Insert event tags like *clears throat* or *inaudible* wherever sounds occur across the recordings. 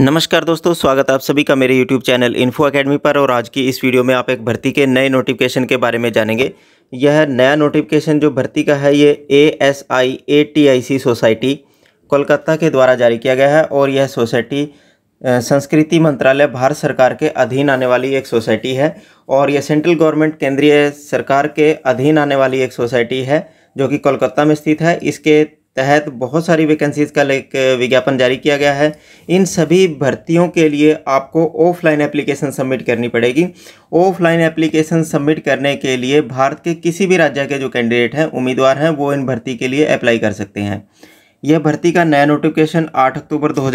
नमस्कार दोस्तों स्वागत आप सभी का मेरे YouTube चैनल इन्फो अकेडमी पर और आज की इस वीडियो में आप एक भर्ती के नए नोटिफिकेशन के बारे में जानेंगे यह नया नोटिफिकेशन जो भर्ती का है ये A S I A T I C society Kolkata के द्वारा जारी किया गया है और यह सोसाइटी संस्कृति मंत्रालय भारत सरकार के अधीन आने वाली एक सोसाइटी है और यह सेंट्रल गवर्नमेंट केंद्रीय सरकार के अधीन आने वाली एक सोसाइटी है जो कि कोलकाता में स्थित है इसके तहत बहुत सारी वैकेंसीज़ का एक विज्ञापन जारी किया गया है इन सभी भर्तियों के लिए आपको ऑफलाइन एप्लीकेशन सबमिट करनी पड़ेगी ऑफलाइन एप्लीकेशन सबमिट करने के लिए भारत के किसी भी राज्य के जो कैंडिडेट हैं उम्मीदवार हैं वो इन भर्ती के लिए अप्लाई कर सकते हैं यह भर्ती का नया नोटिफिकेशन आठ अक्टूबर दो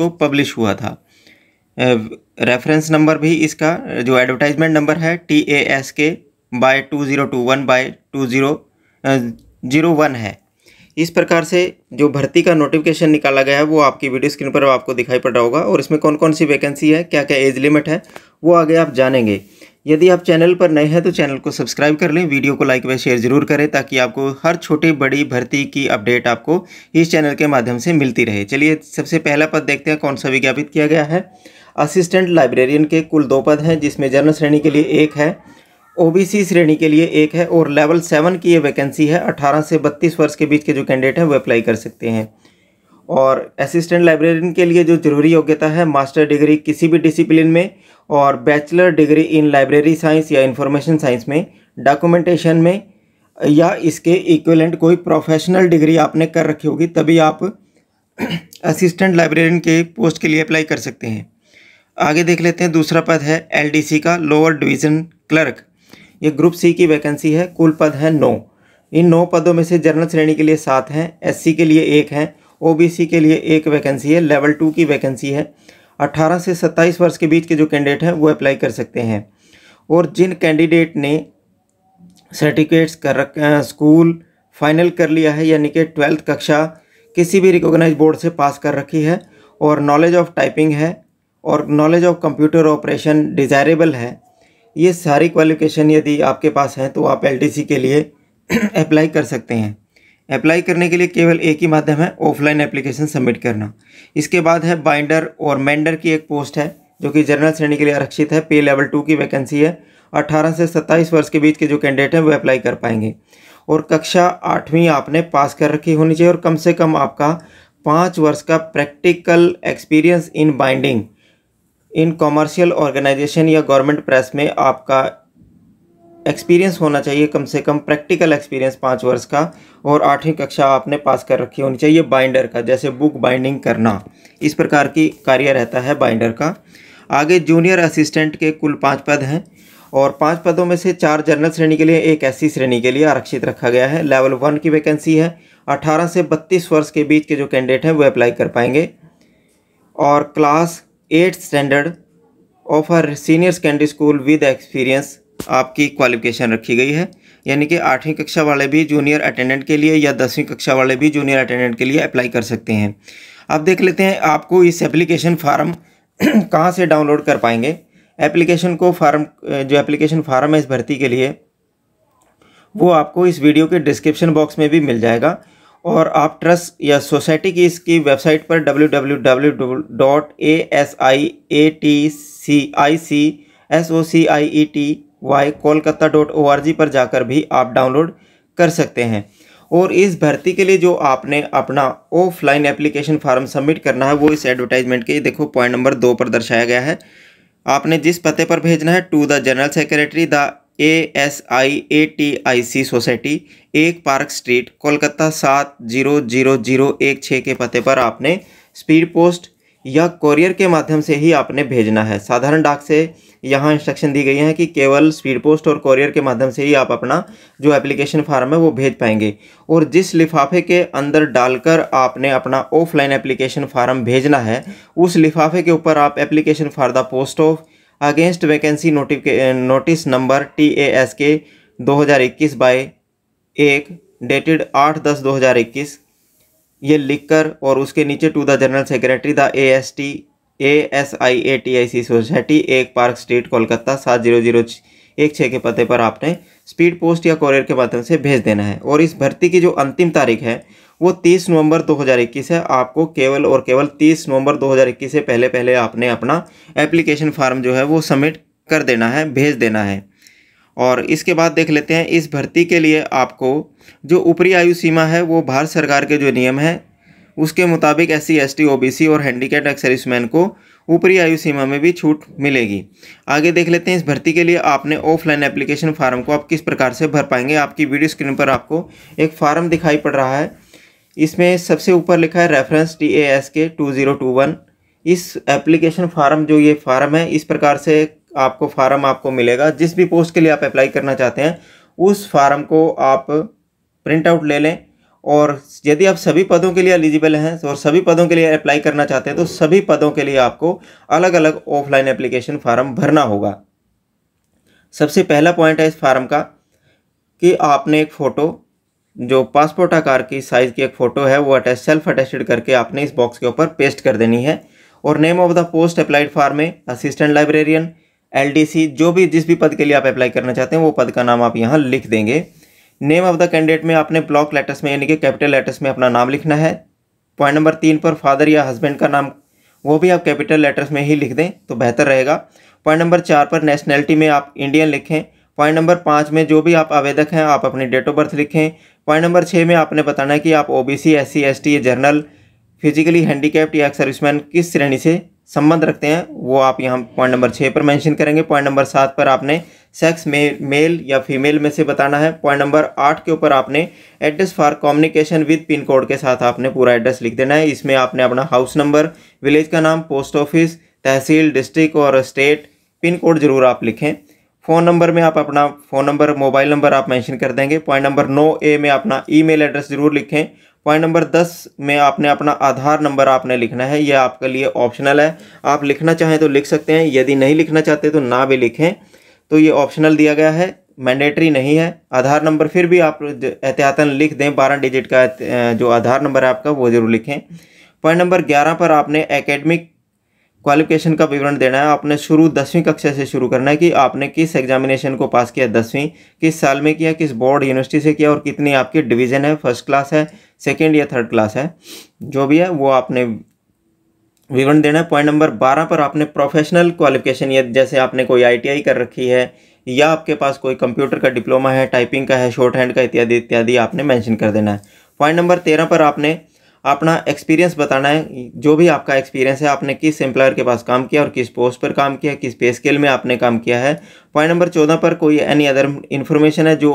को पब्लिश हुआ था रेफरेंस नंबर भी इसका जो एडवर्टाइजमेंट नंबर है T A S K by two zero two one by two zero zero one है इस प्रकार से जो भर्ती का नोटिफिकेशन निकाला गया है वो आपकी वीडियो स्क्रीन पर आपको दिखाई पड़ रहा होगा और इसमें कौन कौन सी वैकेंसी है क्या क्या एज लिमिट है वो आगे आप जानेंगे यदि आप चैनल पर नए हैं तो चैनल को सब्सक्राइब कर लें वीडियो को लाइक व शेयर जरूर करें ताकि आपको हर छोटी बड़ी भर्ती की अपडेट आपको इस चैनल के माध्यम से मिलती रहे चलिए सबसे पहला पद देखते हैं कौन सा विज्ञापित किया गया है असिस्टेंट लाइब्रेरियन के कुल दो पद हैं जिसमें जनरल श्रेणी के लिए एक है ओबीसी श्रेणी के लिए एक है और लेवल सेवन की ये वैकेंसी है अठारह से बत्तीस वर्ष के बीच के जो कैंडिडेट हैं वो अप्लाई कर सकते हैं और असिस्टेंट लाइब्रेरियन के लिए जो ज़रूरी योग्यता है मास्टर डिग्री किसी भी डिसिप्लिन में और bachelor degree in library science या इंफॉर्मेशन साइंस में डॉक्यूमेंटेशन में या इसके इक्वलेंट कोई प्रोफेशनल डिग्री आपने कर रखी होगी तभी आप असिस्टेंट लाइब्रेरियन के पोस्ट के लिए अप्लाई कर सकते हैं आगे देख लेते हैं दूसरा पद है एलडीसी का लोअर डिवीज़न क्लर्क ये ग्रुप सी की वैकेंसी है कुल पद है नौ इन नौ पदों में से जनरल श्रेणी के लिए सात हैं एससी के लिए एक हैं ओबीसी के लिए एक वैकेंसी है लेवल टू की वैकेंसी है अट्ठारह से सत्ताईस वर्ष के बीच के जो कैंडिडेट हैं वो अप्लाई कर सकते हैं और जिन कैंडिडेट ने सर्टिफिकेट्स कर रख स्कूल फाइनल कर लिया है यानी कि ट्वेल्थ कक्षा किसी भी रिकॉग्नाइज बोर्ड से पास कर रखी है और नॉलेज ऑफ टाइपिंग है और knowledge of computer operation desirable है ये सारी क्वालिफिकेशन यदि आपके पास है तो आप एल के लिए अप्लाई *clears throat* कर सकते हैं अप्लाई करने के लिए केवल एक ही माध्यम है ऑफलाइन एप्लीकेशन सबमिट करना इसके बाद है बाइंडर और मेंडर की एक पोस्ट है जो कि जनरल श्रेणी के लिए आरक्षित है पे लेवल टू की वैकेंसी है 18 से 27 वर्ष के बीच के जो कैंडिडेट हैं वो अप्लाई कर पाएंगे और कक्षा आठवीं आपने पास कर रखी होनी चाहिए और कम से कम आपका पाँच वर्ष का practical experience in binding in commercial organisation या गवर्नमेंट प्रेस में आपका एक्सपीरियंस होना चाहिए कम से कम प्रैक्टिकल एक्सपीरियंस पाँच वर्ष का और आठवीं कक्षा आपने पास कर रखी होनी चाहिए बाइंडर का जैसे बुक बाइंडिंग करना इस प्रकार की कार्य रहता है बाइंडर का आगे जूनियर असिस्टेंट के कुल पाँच पद हैं और पाँच पदों में से चार जनरल श्रेणी के लिए एक एस श्रेणी के लिए आरक्षित रखा गया है लेवल वन की वैकेंसी है अठारह से बत्तीस वर्ष के बीच के जो कैंडिडेट हैं वो अप्लाई कर पाएंगे और class eight standard of her senior secondary school with experience आपकी क्वालिफिकेशन रखी गई है यानी कि आठवीं कक्षा वाले भी जूनियर अटेंडेंट के लिए या दसवीं कक्षा वाले भी जूनियर अटेंडेंट के लिए अप्लाई कर सकते हैं आप देख लेते हैं आपको इस एप्लीकेशन फार्म *clears throat* कहाँ से डाउनलोड कर पाएंगे एप्लीकेशन को फार्म जो एप्लीकेशन फार्म है इस भर्ती के लिए वो आपको इस वीडियो के डिस्क्रिप्शन बॉक्स में भी मिल जाएगा और आप ट्रस्ट या सोसाइटी की इसकी वेबसाइट पर W W W dot A S I A T C I C S O C I E T Y Kolkata dot O R G पर जाकर भी आप डाउनलोड कर सकते हैं और इस भर्ती के लिए जो आपने अपना ऑफलाइन एप्लीकेशन फॉर्म सबमिट करना है वो इस एडवर्टाइजमेंट के देखो पॉइंट नंबर दो पर दर्शाया गया है आपने जिस पते पर भेजना है to the general secretary the A S I A T I C society एक पार्क स्ट्रीट कोलकाता सात जीरो जीरो जीरो एक छः के पते पर आपने स्पीड पोस्ट या कॉरियर के माध्यम से ही आपने भेजना है साधारण डाक से यहाँ इंस्ट्रक्शन दी गई है कि केवल स्पीड पोस्ट और कॉरियर के माध्यम से ही आप अपना जो एप्लीकेशन फार्म है वो भेज पाएंगे और जिस लिफाफे के अंदर डालकर आपने अपना ऑफलाइन एप्लीकेशन फार्म भेजना है उस लिफाफे के ऊपर आप application for the post of against vacancy नोटिफिके notice number T A S K दो हज़ार इक्कीस बाई एक डेटेड आठ दस दो हज़ार इक्कीस ये लिखकर और उसके नीचे to the general secretary the A S T A S I A T I C society एक पार्क स्ट्रीट कोलकाता सात जीरो जीरो एक छः के पते पर आपने स्पीड पोस्ट या कॉरियर के माध्यम से भेज देना है और इस भर्ती की जो अंतिम तारीख है वो 30 नवंबर 2021 है आपको केवल और केवल 30 नवंबर 2021 से पहले पहले आपने अपना एप्लीकेशन फार्म जो है वो सबमिट कर देना है भेज देना है और इसके बाद देख लेते हैं इस भर्ती के लिए आपको जो ऊपरी आयु सीमा है वो भारत सरकार के जो नियम है उसके मुताबिक S C S T O B C और हैंडीकैप्ड एक्सर्विसमैन को ऊपरी आयु सीमा में भी छूट मिलेगी आगे देख लेते हैं इस भर्ती के लिए आपने ऑफलाइन एप्लीकेशन फार्म को आप किस प्रकार से भर पाएंगे आपकी वीडियो स्क्रीन पर आपको एक फार्म दिखाई पड़ रहा है इसमें सबसे ऊपर लिखा है reference T A S K two zero two one इस एप्लीकेशन फार्म जो ये फार्म है इस प्रकार से आपको फार्म आपको मिलेगा जिस भी पोस्ट के लिए आप अप्लाई करना चाहते हैं उस फार्म को आप प्रिंट आउट ले लें और यदि आप सभी पदों के लिए एलिजिबल हैं और सभी पदों के लिए अप्लाई करना चाहते हैं तो सभी पदों के लिए आपको अलग अलग ऑफलाइन एप्लीकेशन फार्म भरना होगा सबसे पहला पॉइंट है इस फार्म का कि आपने एक फ़ोटो जो पासपोर्ट आकार की साइज़ की एक फ़ोटो है वो अटैच सेल्फ अटैचड करके आपने इस बॉक्स के ऊपर पेस्ट कर देनी है और name of the post applied form में असिस्टेंट लाइब्रेरियन एलडीसी जो भी जिस भी पद के लिए आप अप्लाई करना चाहते हैं वो पद का नाम आप यहाँ लिख देंगे नेम ऑफ द कैंडिडेट में आपने ब्लॉक लेटर्स में यानी कि कैपिटल लेटर्स में अपना नाम लिखना है पॉइंट नंबर तीन पर फादर या हस्बैंड का नाम वो भी आप कैपिटल लेटर्स में ही लिख दें तो बेहतर रहेगा पॉइंट नंबर चार पर नेशनैलिटी में आप इंडियन लिखें पॉइंट नंबर पाँच में जो भी आप आवेदक हैं आप अपनी डेट ऑफ बर्थ लिखें पॉइंट नंबर छः में आपने बताना है कि आप O B C S C S T general physically handicapped या सर्विसमैन किस श्रेणी से संबंध रखते हैं वो आप यहाँ पॉइंट नंबर छः पर मेंशन करेंगे पॉइंट नंबर सात पर आपने सेक्स मे, मेल या फीमेल में से बताना है पॉइंट नंबर आठ के ऊपर आपने address for communication with pin code के साथ आपने पूरा एड्रेस लिख देना है इसमें आपने अपना हाउस नंबर विलेज का नाम पोस्ट ऑफिस तहसील डिस्ट्रिक्ट और स्टेट पिन कोड ज़रूर आप लिखें फ़ोन नंबर में आप अपना फ़ोन नंबर मोबाइल नंबर आप मेंशन कर देंगे पॉइंट नंबर नौ ए में अपना ईमेल एड्रेस ज़रूर लिखें पॉइंट नंबर दस में आपने अपना आधार नंबर आपने लिखना है यह आपके लिए ऑप्शनल है आप लिखना चाहें तो लिख सकते हैं यदि नहीं लिखना चाहते तो ना भी लिखें तो ये ऑप्शनल दिया गया है मैंडेटरी नहीं है आधार नंबर फिर भी आप एहतियातन लिख दें बारह डिजिट का जो आधार नंबर है आपका वो ज़रूर लिखें पॉइंट नंबर ग्यारह पर आपने एकेडमिक क्वालिफिकेशन का विवरण देना है आपने शुरू दसवीं कक्षा से शुरू करना है कि आपने किस एग्जामिनेशन को पास किया दसवीं किस साल में किया किस बोर्ड यूनिवर्सिटी से किया और कितनी आपकी डिवीज़न है फर्स्ट क्लास है सेकेंड या थर्ड क्लास है जो भी है वो आपने विवरण देना है पॉइंट नंबर बारह पर आपने प्रोफेशनल क्वालिफिकेशन या जैसे आपने कोई आई कर रखी है या आपके पास कोई कंप्यूटर का डिप्लोमा है टाइपिंग का है शॉर्ट हैंड का इत्यादि इत्यादि आपने मेंशन कर देना है पॉइंट नंबर तेरह पर आपने अपना एक्सपीरियंस बताना है जो भी आपका एक्सपीरियंस है आपने किस एम्प्लॉयर के पास काम किया और किस पोस्ट पर काम किया किस पे स्केल में आपने काम किया है पॉइंट नंबर चौदह पर कोई एनी अदर इन्फॉर्मेशन है जो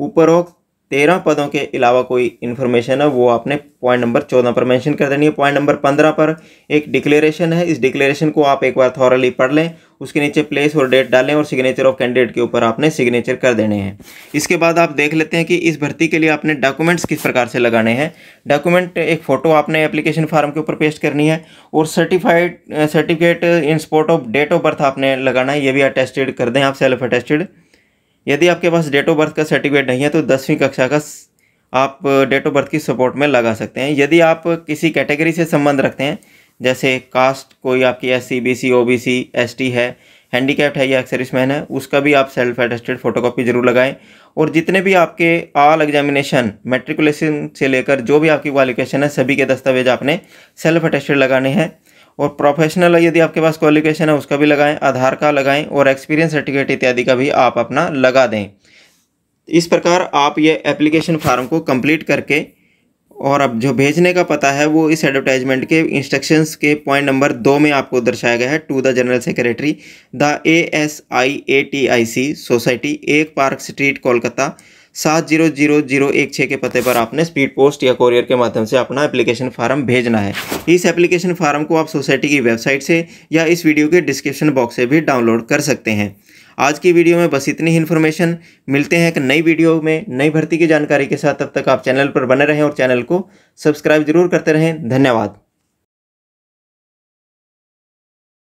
ऊपर हो तेरह पदों के अलावा कोई इन्फॉर्मेशन है वो आपने पॉइंट नंबर चौदह पर मेंशन कर देनी है पॉइंट नंबर पंद्रह पर एक डिक्लेरेशन है इस डिक्लेरेशन को आप एक बार थॉरली पढ़ लें उसके नीचे प्लेस और डेट डालें और सिग्नेचर ऑफ कैंडिडेट के ऊपर आपने सिग्नेचर कर देने हैं इसके बाद आप देख लेते हैं कि इस भर्ती के लिए आपने डॉक्यूमेंट्स किस प्रकार से लगाने हैं डॉक्यूमेंट एक फ़ोटो आपने एप्लीकेशन फार्म के ऊपर पेस्ट करनी है और certified certificate in support of date of birth आपने लगाना है ये भी अटेस्टेड कर दें आप सेल्फ अटेस्टेड यदि आपके पास डेट ऑफ बर्थ का सर्टिफिकेट नहीं है तो दसवीं कक्षा का आप डेट ऑफ बर्थ की सपोर्ट में लगा सकते हैं यदि आप किसी कैटेगरी से संबंध रखते हैं जैसे कास्ट कोई आपकी S C B C O B C S T है कैप्ट है या एक्सर्विस मैन है उसका भी आप सेल्फ अटेस्टेड फोटोकॉपी जरूर लगाएं और जितने भी आपके आल एग्जामिनेशन मेट्रिकुलेशन से लेकर जो भी आपकी क्वालिफिकेशन है सभी के दस्तावेज आपने सेल्फ अटेस्टेड लगाने हैं और प्रोफेशनल यदि आपके पास क्वालिफिकेशन है उसका भी लगाएं आधार का लगाएं और एक्सपीरियंस सर्टिफिकेट इत्यादि का भी आप अपना लगा दें इस प्रकार आप ये एप्लीकेशन फार्म को कंप्लीट करके और अब जो भेजने का पता है वो इस एडवर्टाइजमेंट के इंस्ट्रक्शंस के पॉइंट नंबर दो में आपको दर्शाया गया है to the general secretary the A S I A T I C society एक पार्क स्ट्रीट कोलकाता सात जीरो जीरो जीरो एक छः के पते पर आपने स्पीड पोस्ट या कोरियर के माध्यम से अपना एप्लीकेशन फार्म भेजना है इस एप्लीकेशन फार्म को आप सोसाइटी की वेबसाइट से या इस वीडियो के डिस्क्रिप्शन बॉक्स से भी डाउनलोड कर सकते हैं आज की वीडियो में बस इतनी ही इन्फॉर्मेशन मिलते हैं एक नई वीडियो में नई भर्ती की जानकारी के साथ तब तक आप चैनल पर बने रहें और चैनल को सब्सक्राइब जरूर करते रहें धन्यवाद